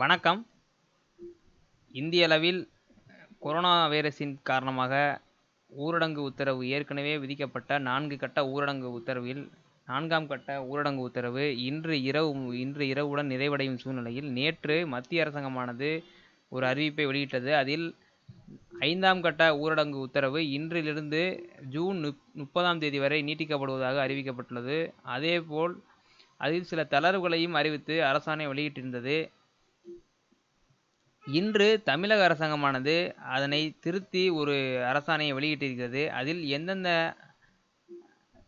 வணக்கம் இந்திய அளவில் கொரோனா வைரஸின் காரணமாக ஊரடங்கு உத்தரவு ஏற்கனவே விதிக்கப்பட்ட நான்கு கட்ட ஊரடங்கு உத்தரவில் நான்காம் கட்ட ஊரடங்கு உத்தரவு இன்று இரவு இன்று இரவுடன் நிறைவடையும் சூழ்நிலையில் நேற்று மத்திய அரசாங்கமானது ஒரு அறிவிப்பை வெளியிட்டது அதில் ஐந்தாம் கட்ட ஊரடங்கு உத்தரவு இன்றிலிருந்து ஜூன் முப் முப்பதாம் தேதி வரை நீட்டிக்கப்படுவதாக அறிவிக்கப்பட்டுள்ளது அதேபோல் அதில் சில தளர்வுகளையும் அறிவித்து அரசாணை வெளியிட்டிருந்தது இன்று தமிழக அரசாங்கமானது அதனை திருத்தி ஒரு அரசாணையை வெளியிட்டிருக்கிறது அதில் எந்தெந்த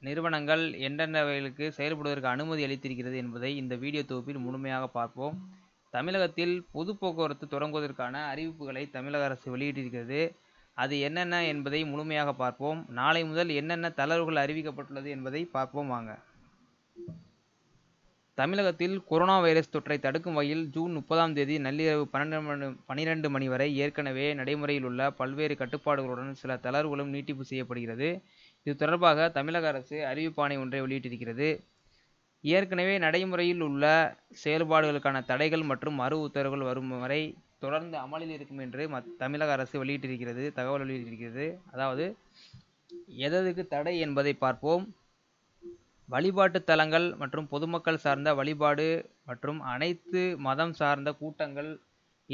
நிறுவனங்கள் எந்தெந்தவைகளுக்கு செயல்படுவதற்கு அனுமதி அளித்திருக்கிறது என்பதை இந்த வீடியோ தொகுப்பில் முழுமையாக பார்ப்போம் தமிழகத்தில் பொது போக்குவரத்து தொடங்குவதற்கான அறிவிப்புகளை தமிழக அரசு வெளியிட்டிருக்கிறது அது என்னென்ன என்பதை முழுமையாக பார்ப்போம் நாளை முதல் என்னென்ன தளர்வுகள் அறிவிக்கப்பட்டுள்ளது என்பதை பார்ப்போம் வாங்க தமிழகத்தில் கொரோனா வைரஸ் தொற்றை தடுக்கும் வகையில் ஜூன் முப்பதாம் தேதி நள்ளிரவு பன்னெண்டு மணி பனிரெண்டு மணி வரை ஏற்கனவே நடைமுறையில் உள்ள பல்வேறு கட்டுப்பாடுகளுடன் சில தளர்வுகளும் நீட்டிப்பு செய்யப்படுகிறது இது தொடர்பாக தமிழக அரசு அறிவிப்பாணை ஒன்றை வெளியிட்டிருக்கிறது ஏற்கனவே நடைமுறையில் உள்ள செயல்பாடுகளுக்கான தடைகள் மற்றும் மறு உத்தரவுகள் வரும் வரை தொடர்ந்து அமலில் இருக்கும் என்று மத் தமிழக அரசு வெளியிட்டிருக்கிறது தகவல் வெளியிட்டிருக்கிறது அதாவது எதற்கு தடை என்பதை பார்ப்போம் வழிபாட்டு தலங்கள் மற்றும் பொதுமக்கள் சார்ந்த வழிபாடு மற்றும் அனைத்து மதம் சார்ந்த கூட்டங்கள்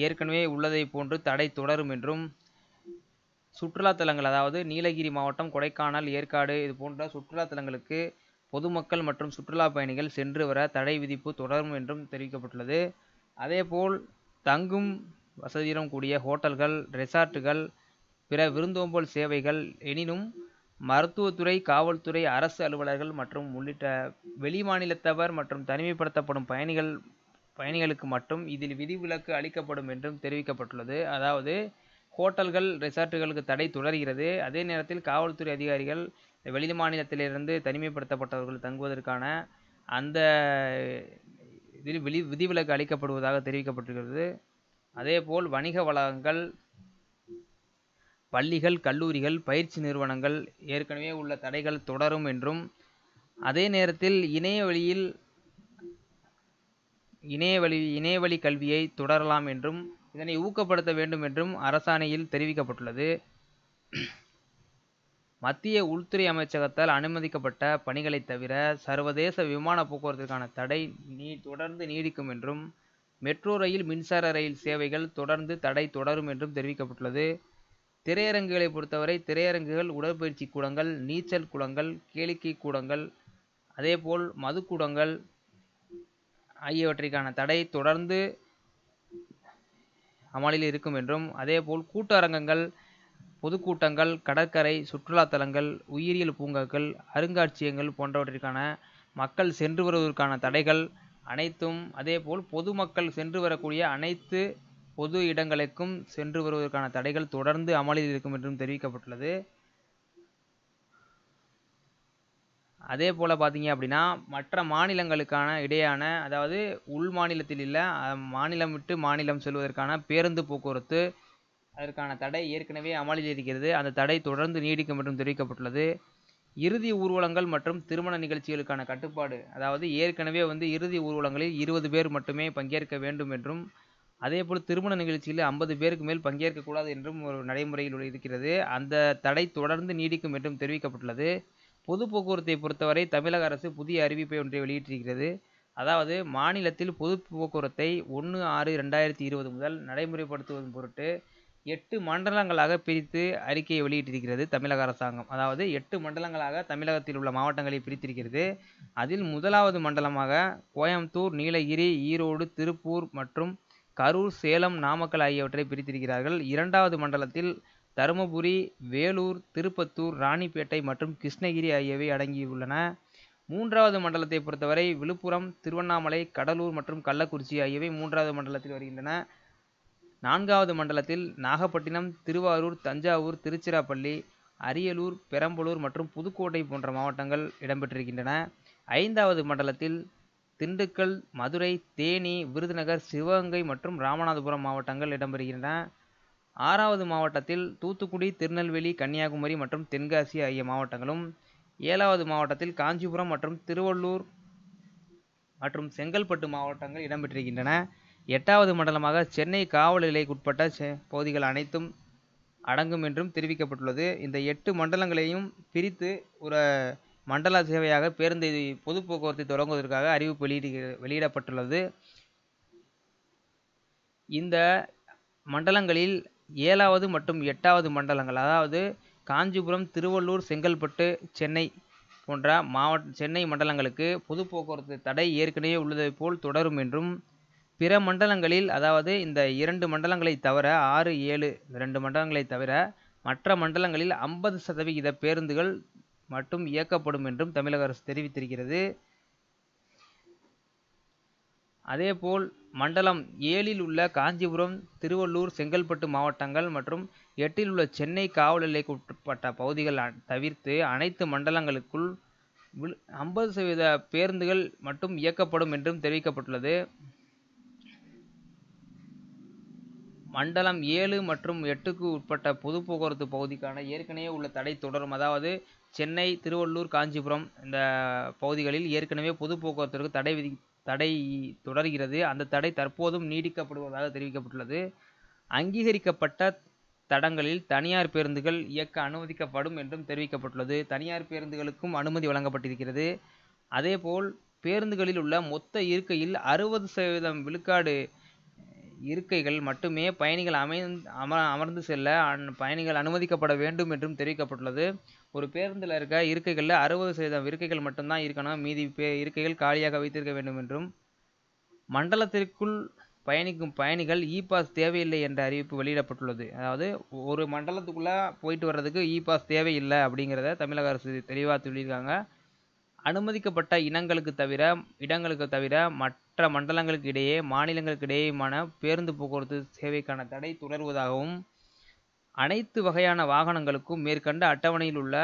ஏற்கனவே உள்ளதை போன்று தடை தொடரும் என்றும் சுற்றுலா தலங்கள் அதாவது நீலகிரி மாவட்டம் கொடைக்கானல் ஏற்காடு இது போன்ற சுற்றுலா தலங்களுக்கு பொதுமக்கள் மற்றும் சுற்றுலா பயணிகள் சென்று வர தடை விதிப்பு தொடரும் என்றும் தெரிவிக்கப்பட்டுள்ளது அதேபோல் தங்கும் வசதியுடன் கூடிய ஹோட்டல்கள் ரெசார்ட்டுகள் பிற விருந்தோம்பல் சேவைகள் எனினும் மருத்துவத்துறை காவல்துறை அரசு அலுவலர்கள் மற்றும் உள்ளிட்ட வெளிமாநிலத்தவர் மற்றும் தனிமைப்படுத்தப்படும் பயணிகள் பயணிகளுக்கு மட்டும் இதில் விதிவிலக்கு அளிக்கப்படும் என்றும் தெரிவிக்கப்பட்டுள்ளது அதாவது ஹோட்டல்கள் ரிசார்ட்டுகளுக்கு தடை தொடர்கிறது அதே நேரத்தில் காவல்துறை அதிகாரிகள் வெளி மாநிலத்திலிருந்து தனிமைப்படுத்தப்பட்டவர்கள் தங்குவதற்கான அந்த இதில் விதிவிலக்கு அளிக்கப்படுவதாக தெரிவிக்கப்பட்டுள்ளது அதேபோல் வணிக வளாகங்கள் பள்ளிகள் கல்லூரிகள் பயிற்சி நிறுவனங்கள் ஏற்கனவே உள்ள தடைகள் தொடரும் என்றும் அதே நேரத்தில் இணைய வழியில் இணையவழி இணையவழி கல்வியை தொடரலாம் என்றும் இதனை ஊக்கப்படுத்த வேண்டும் என்றும் அரசாணையில் தெரிவிக்கப்பட்டுள்ளது மத்திய உள்துறை அமைச்சகத்தால் அனுமதிக்கப்பட்ட பணிகளை தவிர சர்வதேச விமான போக்குவரத்திற்கான தடை நீ தொடர்ந்து நீடிக்கும் என்றும் மெட்ரோ ரயில் மின்சார ரயில் சேவைகள் தொடர்ந்து தடை தொடரும் என்றும் தெரிவிக்கப்பட்டுள்ளது திரையரங்குகளை பொறுத்தவரை திரையரங்குகள் உடற்பயிற்சி கூடங்கள் நீச்சல் குளங்கள் கேளிக்கை கூடங்கள் அதேபோல் மதுக்கூடங்கள் ஆகியவற்றிற்கான தடை தொடர்ந்து அமலில் இருக்கும் என்றும் அதேபோல் கூட்டரங்கங்கள் பொதுக்கூட்டங்கள் கடற்கரை சுற்றுலாத்தலங்கள் உயிரியல் பூங்காக்கள் அருங்காட்சியகங்கள் போன்றவற்றிற்கான மக்கள் சென்று வருவதற்கான தடைகள் அனைத்தும் அதேபோல் பொதுமக்கள் சென்று வரக்கூடிய அனைத்து பொது இடங்களுக்கும் சென்று வருவதற்கான தடைகள் தொடர்ந்து அமலில் இருக்கும் என்றும் தெரிவிக்கப்பட்டுள்ளது அதே போல் பார்த்தீங்க அப்படின்னா மற்ற மாநிலங்களுக்கான இடையான அதாவது உள் மாநிலத்தில் இல்லை மாநிலம் விட்டு மாநிலம் செல்வதற்கான பேருந்து போக்குவரத்து அதற்கான தடை ஏற்கனவே அமலில் இருக்கிறது அந்த தடை தொடர்ந்து நீடிக்கும் என்றும் தெரிவிக்கப்பட்டுள்ளது இறுதி ஊர்வலங்கள் மற்றும் திருமண நிகழ்ச்சிகளுக்கான கட்டுப்பாடு அதாவது ஏற்கனவே வந்து இறுதி ஊர்வலங்களில் இருபது பேர் மட்டுமே பங்கேற்க வேண்டும் என்றும் அதேபோல் திருமண நிகழ்ச்சியில் ஐம்பது பேருக்கு மேல் பங்கேற்கக்கூடாது என்றும் ஒரு நடைமுறையில் இருக்கிறது அந்த தடை தொடர்ந்து நீடிக்கும் என்றும் தெரிவிக்கப்பட்டுள்ளது பொது போக்குவரத்தை பொறுத்தவரை தமிழக அரசு புதிய அறிவிப்பை ஒன்றை வெளியிட்டிருக்கிறது அதாவது மாநிலத்தில் பொது போக்குவரத்தை ஒன்று ஆறு ரெண்டாயிரத்தி இருபது முதல் நடைமுறைப்படுத்துவதன் பொருட்டு எட்டு மண்டலங்களாக பிரித்து அறிக்கையை வெளியிட்டிருக்கிறது தமிழக அரசாங்கம் அதாவது எட்டு மண்டலங்களாக தமிழகத்தில் உள்ள மாவட்டங்களை பிரித்திருக்கிறது அதில் முதலாவது மண்டலமாக கோயம்புத்தூர் நீலகிரி ஈரோடு திருப்பூர் மற்றும் கரூர் சேலம் நாமக்கல் ஆகியவற்றை பிரித்திருக்கிறார்கள் இரண்டாவது மண்டலத்தில் தருமபுரி வேலூர் திருப்பத்தூர் ராணிப்பேட்டை மற்றும் கிருஷ்ணகிரி ஆகியவை அடங்கியுள்ளன மூன்றாவது மண்டலத்தை பொறுத்தவரை விழுப்புரம் திருவண்ணாமலை கடலூர் மற்றும் கள்ளக்குறிச்சி ஆகியவை மூன்றாவது மண்டலத்தில் வருகின்றன நான்காவது மண்டலத்தில் நாகப்பட்டினம் திருவாரூர் தஞ்சாவூர் திருச்சிராப்பள்ளி அரியலூர் பெரம்பலூர் மற்றும் புதுக்கோட்டை போன்ற மாவட்டங்கள் இடம்பெற்றிருக்கின்றன ஐந்தாவது மண்டலத்தில் திண்டுக்கல் மதுரை தேனி விருதுநகர் சிவகங்கை மற்றும் ராமநாதபுரம் மாவட்டங்கள் இடம்பெறுகின்றன ஆறாவது மாவட்டத்தில் தூத்துக்குடி திருநெல்வேலி கன்னியாகுமரி மற்றும் தென்காசி ஆகிய மாவட்டங்களும் ஏழாவது மாவட்டத்தில் காஞ்சிபுரம் மற்றும் திருவள்ளூர் மற்றும் செங்கல்பட்டு மாவட்டங்கள் இடம்பெற்றிருக்கின்றன எட்டாவது மண்டலமாக சென்னை காவல் நிலைக்குட்பட்ட பகுதிகள் அனைத்தும் அடங்கும் என்றும் தெரிவிக்கப்பட்டுள்ளது இந்த எட்டு மண்டலங்களையும் பிரித்து ஒரு மண்டல சேவையாக பேருந்து பொது போக்குவரத்தை தொடங்குவதற்காக அறிவிப்பு வெளியிட வெளியிடப்பட்டுள்ளது இந்த மண்டலங்களில் ஏழாவது மற்றும் எட்டாவது மண்டலங்கள் அதாவது காஞ்சிபுரம் திருவள்ளூர் செங்கல்பட்டு சென்னை போன்ற மாவட்ட சென்னை மண்டலங்களுக்கு பொது போக்குவரத்து தடை ஏற்கனவே உள்ளதை போல் தொடரும் என்றும் பிற மண்டலங்களில் அதாவது இந்த இரண்டு மண்டலங்களை தவிர ஆறு ஏழு இரண்டு ரெண்டு மண்டலங்களை தவிர மற்ற மண்டலங்களில் ஐம்பது சதவிகித பேருந்துகள் மட்டும் இயக்கப்படும் என்றும் தமிழக அரசு தெரிவித்திருக்கிறது அதேபோல் மண்டலம் ஏழில் உள்ள காஞ்சிபுரம் திருவள்ளூர் செங்கல்பட்டு மாவட்டங்கள் மற்றும் எட்டில் உள்ள சென்னை காவல் எல்லைக்கு உட்பட்ட பகுதிகள் தவிர்த்து அனைத்து மண்டலங்களுக்குள் ஐம்பது சதவீத பேருந்துகள் மட்டும் இயக்கப்படும் என்றும் தெரிவிக்கப்பட்டுள்ளது மண்டலம் ஏழு மற்றும் எட்டுக்கு உட்பட்ட பொது போக்குவரத்து பகுதிக்கான ஏற்கனவே உள்ள தடை தொடரும் அதாவது சென்னை திருவள்ளூர் காஞ்சிபுரம் இந்த பகுதிகளில் ஏற்கனவே பொது போக்குவரத்திற்கு தடை விதி தடை தொடர்கிறது அந்த தடை தற்போதும் நீடிக்கப்படுவதாக தெரிவிக்கப்பட்டுள்ளது அங்கீகரிக்கப்பட்ட தடங்களில் தனியார் பேருந்துகள் இயக்க அனுமதிக்கப்படும் என்றும் தெரிவிக்கப்பட்டுள்ளது தனியார் பேருந்துகளுக்கும் அனுமதி வழங்கப்பட்டிருக்கிறது அதேபோல் பேருந்துகளில் உள்ள மொத்த இருக்கையில் அறுபது சதவீதம் விழுக்காடு இருக்கைகள் மட்டுமே பயணிகள் அமைந் அம அமர்ந்து செல்ல அன் பயணிகள் அனுமதிக்கப்பட வேண்டும் என்றும் தெரிவிக்கப்பட்டுள்ளது ஒரு பேருந்தில் இருக்க இருக்கைகளில் அறுபது சதவீதம் இருக்கைகள் மட்டும்தான் இருக்கணும் மீதி பே இருக்கைகள் காலியாக வைத்திருக்க வேண்டும் என்றும் மண்டலத்திற்குள் பயணிக்கும் பயணிகள் இ பாஸ் தேவையில்லை என்ற அறிவிப்பு வெளியிடப்பட்டுள்ளது அதாவது ஒரு மண்டலத்துக்குள்ளே போயிட்டு வர்றதுக்கு இ பாஸ் தேவையில்லை அப்படிங்கிறத தமிழக அரசு தெளிவாக சொல்லியிருக்காங்க அனுமதிக்கப்பட்ட இனங்களுக்கு தவிர இடங்களுக்கு தவிர மற்ற மண்டலங்களுக்கு இடையே மாநிலங்களுக்கு இடையேயுமான பேருந்து போக்குவரத்து சேவைக்கான தடை தொடர்வதாகவும் அனைத்து வகையான வாகனங்களுக்கும் மேற்கண்ட அட்டவணையில் உள்ள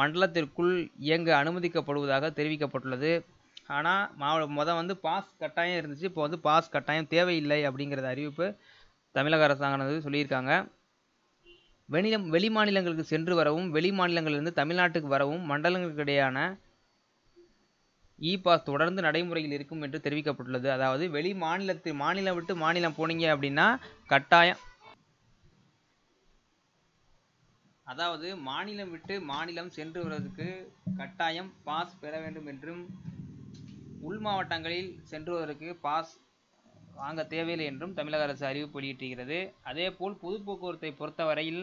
மண்டலத்திற்குள் இயங்க அனுமதிக்கப்படுவதாக தெரிவிக்கப்பட்டுள்ளது ஆனால் மாவட்ட மொதல் வந்து பாஸ் கட்டாயம் இருந்துச்சு இப்போ வந்து பாஸ் கட்டாயம் தேவையில்லை அப்படிங்கிறத அறிவிப்பு தமிழக அரசாங்கம் சொல்லியிருக்காங்க வெளி வெளி மாநிலங்களுக்கு சென்று வரவும் வெளி மாநிலங்களிலிருந்து தமிழ்நாட்டுக்கு வரவும் மண்டலங்களுக்கு இடையேயான இ பாஸ் தொடர்ந்து நடைமுறையில் இருக்கும் என்று தெரிவிக்கப்பட்டுள்ளது அதாவது வெளி மாநிலத்து மாநிலம் விட்டு மாநிலம் போனீங்க அப்படின்னா கட்டாயம் அதாவது மாநிலம் விட்டு மாநிலம் சென்று வருவதற்கு கட்டாயம் பாஸ் பெற வேண்டும் என்றும் உள் மாவட்டங்களில் சென்றுவதற்கு பாஸ் வாங்க தேவையில்லை என்றும் தமிழக அரசு அறிவிப்பு வெளியிட்டிருக்கிறது அதே போல் பொது போக்குவரத்தை பொறுத்தவரையில்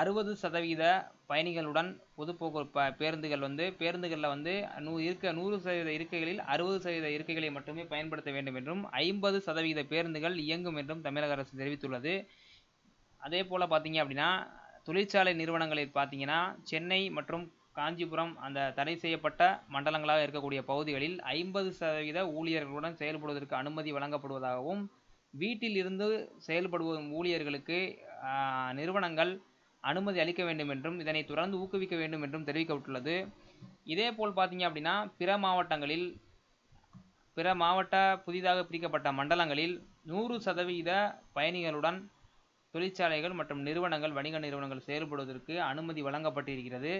அறுபது சதவீத பயணிகளுடன் பொது போக்குவரத்து பேருந்துகள் வந்து பேருந்துகளில் வந்து நூ இருக்க நூறு சதவீத இருக்கைகளில் அறுபது சதவீத இருக்கைகளை மட்டுமே பயன்படுத்த வேண்டும் என்றும் ஐம்பது சதவீத பேருந்துகள் இயங்கும் என்றும் தமிழக அரசு தெரிவித்துள்ளது அதே போல் பார்த்தீங்க அப்படின்னா தொழிற்சாலை நிறுவனங்களில் பார்த்தீங்கன்னா சென்னை மற்றும் காஞ்சிபுரம் அந்த தடை செய்யப்பட்ட மண்டலங்களாக இருக்கக்கூடிய பகுதிகளில் ஐம்பது சதவீத ஊழியர்களுடன் செயல்படுவதற்கு அனுமதி வழங்கப்படுவதாகவும் வீட்டில் இருந்து செயல்படுவதும் ஊழியர்களுக்கு நிறுவனங்கள் அனுமதி அளிக்க வேண்டும் என்றும் இதனை தொடர்ந்து ஊக்குவிக்க வேண்டும் என்றும் தெரிவிக்கப்பட்டுள்ளது இதே போல் பார்த்தீங்க அப்படின்னா பிற மாவட்டங்களில் பிற மாவட்ட புதிதாக பிரிக்கப்பட்ட மண்டலங்களில் நூறு சதவீத பயணிகளுடன் தொழிற்சாலைகள் மற்றும் நிறுவனங்கள் வணிக நிறுவனங்கள் செயல்படுவதற்கு அனுமதி வழங்கப்பட்டிருக்கிறது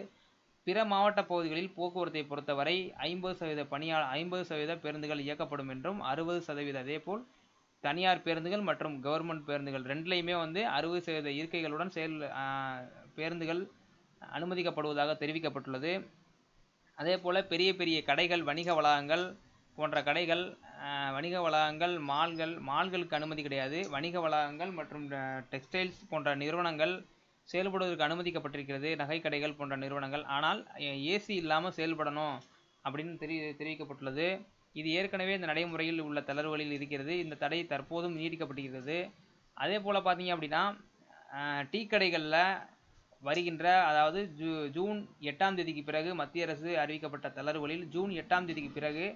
பிற மாவட்ட பகுதிகளில் போக்குவரத்தை பொறுத்தவரை ஐம்பது சதவீத பணியாளர் ஐம்பது சதவீத பேருந்துகள் இயக்கப்படும் என்றும் அறுபது சதவீத அதேபோல் தனியார் பேருந்துகள் மற்றும் கவர்மெண்ட் பேருந்துகள் ரெண்டுலையுமே வந்து அறுபது சதவீத இருக்கைகளுடன் செயல் பேருந்துகள் அனுமதிக்கப்படுவதாக தெரிவிக்கப்பட்டுள்ளது அதே போல் பெரிய பெரிய கடைகள் வணிக வளாகங்கள் போன்ற கடைகள் வணிக வளாகங்கள் மால்கள் மால்களுக்கு அனுமதி கிடையாது வணிக வளாகங்கள் மற்றும் டெக்ஸ்டைல்ஸ் போன்ற நிறுவனங்கள் செயல்படுவதற்கு அனுமதிக்கப்பட்டிருக்கிறது நகைக்கடைகள் போன்ற நிறுவனங்கள் ஆனால் ஏசி இல்லாமல் செயல்படணும் அப்படின்னு தெரி தெரிவிக்கப்பட்டுள்ளது இது ஏற்கனவே இந்த நடைமுறையில் உள்ள தளர்வுகளில் இருக்கிறது இந்த தடை தற்போதும் நீடிக்கப்பட்டிருக்கிறது அதே போல் பார்த்தீங்க அப்படின்னா டீ கடைகளில் வருகின்ற அதாவது ஜூ ஜூன் எட்டாம் தேதிக்கு பிறகு மத்திய அரசு அறிவிக்கப்பட்ட தளர்வுகளில் ஜூன் எட்டாம் தேதிக்கு பிறகு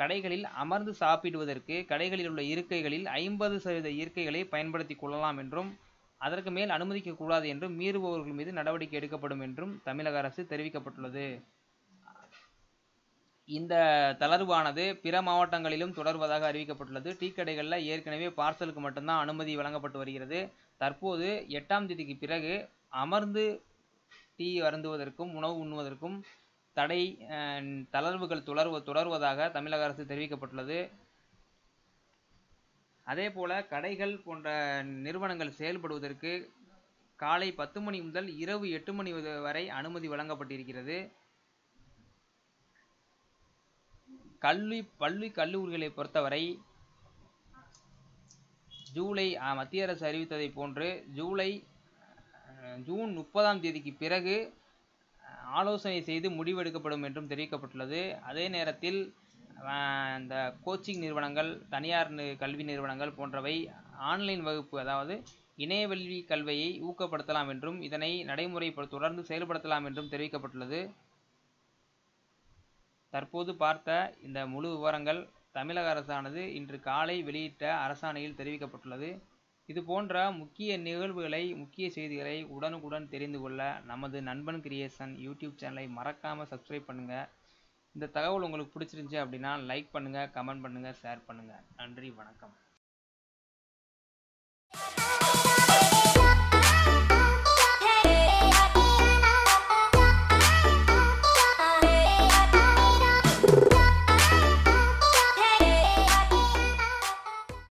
கடைகளில் அமர்ந்து சாப்பிடுவதற்கு கடைகளில் உள்ள இருக்கைகளில் ஐம்பது சதவீத இருக்கைகளை பயன்படுத்தி கொள்ளலாம் என்றும் அதற்கு மேல் அனுமதிக்கக்கூடாது என்றும் மீறுபவர்கள் மீது நடவடிக்கை எடுக்கப்படும் என்றும் தமிழக அரசு தெரிவிக்கப்பட்டுள்ளது இந்த தளர்வானது பிற மாவட்டங்களிலும் தொடர்வதாக அறிவிக்கப்பட்டுள்ளது டீ கடைகளில் ஏற்கனவே பார்சலுக்கு மட்டும்தான் அனுமதி வழங்கப்பட்டு வருகிறது தற்போது எட்டாம் தேதிக்கு பிறகு அமர்ந்து டீ அருந்துவதற்கும் உணவு உண்ணுவதற்கும் தடை தளர்வுகள் தொடர்வ தொடர்வதாக தமிழக அரசு தெரிவிக்கப்பட்டுள்ளது அதே போல கடைகள் போன்ற நிறுவனங்கள் செயல்படுவதற்கு காலை பத்து மணி முதல் இரவு எட்டு மணி வரை அனுமதி வழங்கப்பட்டிருக்கிறது கல்வி பள்ளி கல்லூரிகளை பொறுத்தவரை ஜூலை மத்திய அரசு அறிவித்ததை போன்று ஜூலை ஜூன் முப்பதாம் தேதிக்கு பிறகு ஆலோசனை செய்து முடிவெடுக்கப்படும் என்றும் தெரிவிக்கப்பட்டுள்ளது அதே நேரத்தில் இந்த கோச்சிங் நிறுவனங்கள் தனியார் கல்வி நிறுவனங்கள் போன்றவை ஆன்லைன் வகுப்பு அதாவது இணையவெளி கல்வியை ஊக்கப்படுத்தலாம் என்றும் இதனை நடைமுறை தொடர்ந்து செயல்படுத்தலாம் என்றும் தெரிவிக்கப்பட்டுள்ளது தற்போது பார்த்த இந்த முழு விவரங்கள் தமிழக அரசானது இன்று காலை வெளியிட்ட அரசாணையில் தெரிவிக்கப்பட்டுள்ளது இது போன்ற முக்கிய நிகழ்வுகளை முக்கிய செய்திகளை உடனுக்குடன் தெரிந்து கொள்ள நமது நண்பன் கிரியேஷன் யூடியூப் சேனலை மறக்காமல் சப்ஸ்கிரைப் பண்ணுங்கள் இந்த தகவல் உங்களுக்கு பிடிச்சிருந்துச்சி அப்படின்னா லைக் பண்ணுங்கள் கமெண்ட் பண்ணுங்கள் ஷேர் பண்ணுங்கள் நன்றி வணக்கம்